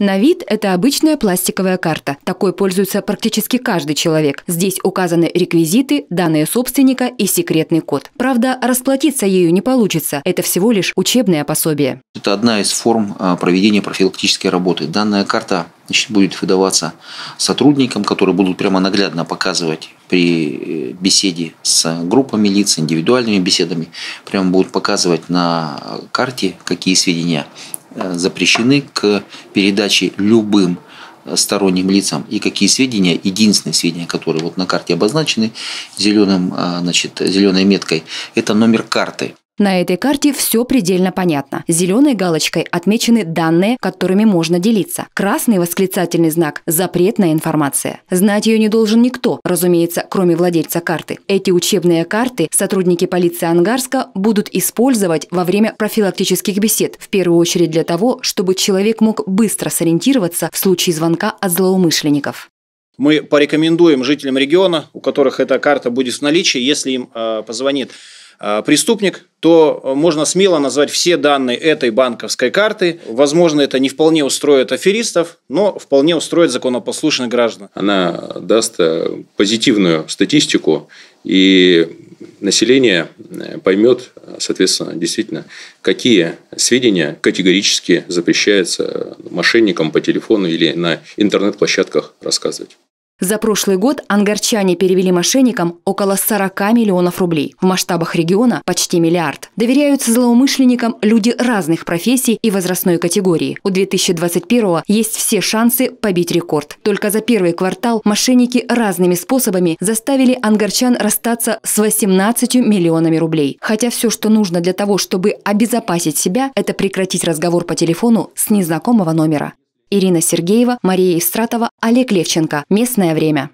На вид это обычная пластиковая карта. Такой пользуется практически каждый человек. Здесь указаны реквизиты, данные собственника и секретный код. Правда, расплатиться ею не получится. Это всего лишь учебное пособие. Это одна из форм а, проведения профилактической работы. Данная карта значит, будет выдаваться сотрудникам, которые будут прямо наглядно показывать при э, беседе с группами лиц, индивидуальными беседами, прямо будут показывать на карте, какие сведения Э, запрещены к передаче любым э, сторонним лицам и какие сведения, единственные сведения, которые вот на карте обозначены зеленым, э, значит, зеленой меткой, это номер карты. На этой карте все предельно понятно. Зеленой галочкой отмечены данные, которыми можно делиться. Красный восклицательный знак – запретная информация. Знать ее не должен никто, разумеется, кроме владельца карты. Эти учебные карты сотрудники полиции Ангарска будут использовать во время профилактических бесед, в первую очередь для того, чтобы человек мог быстро сориентироваться в случае звонка от злоумышленников. Мы порекомендуем жителям региона, у которых эта карта будет в наличии, если им э, позвонит э, преступник, то э, можно смело назвать все данные этой банковской карты. Возможно, это не вполне устроит аферистов, но вполне устроит законопослушных граждан. Она даст э, позитивную статистику, и население э, поймет, соответственно, действительно, какие сведения категорически запрещается мошенникам по телефону или на интернет-площадках рассказывать. За прошлый год ангарчане перевели мошенникам около 40 миллионов рублей. В масштабах региона почти миллиард. Доверяются злоумышленникам люди разных профессий и возрастной категории. У 2021 есть все шансы побить рекорд. Только за первый квартал мошенники разными способами заставили ангарчан расстаться с 18 миллионами рублей. Хотя все, что нужно для того, чтобы обезопасить себя, это прекратить разговор по телефону с незнакомого номера. Ирина Сергеева, Мария Истратова, Олег Левченко. Местное время.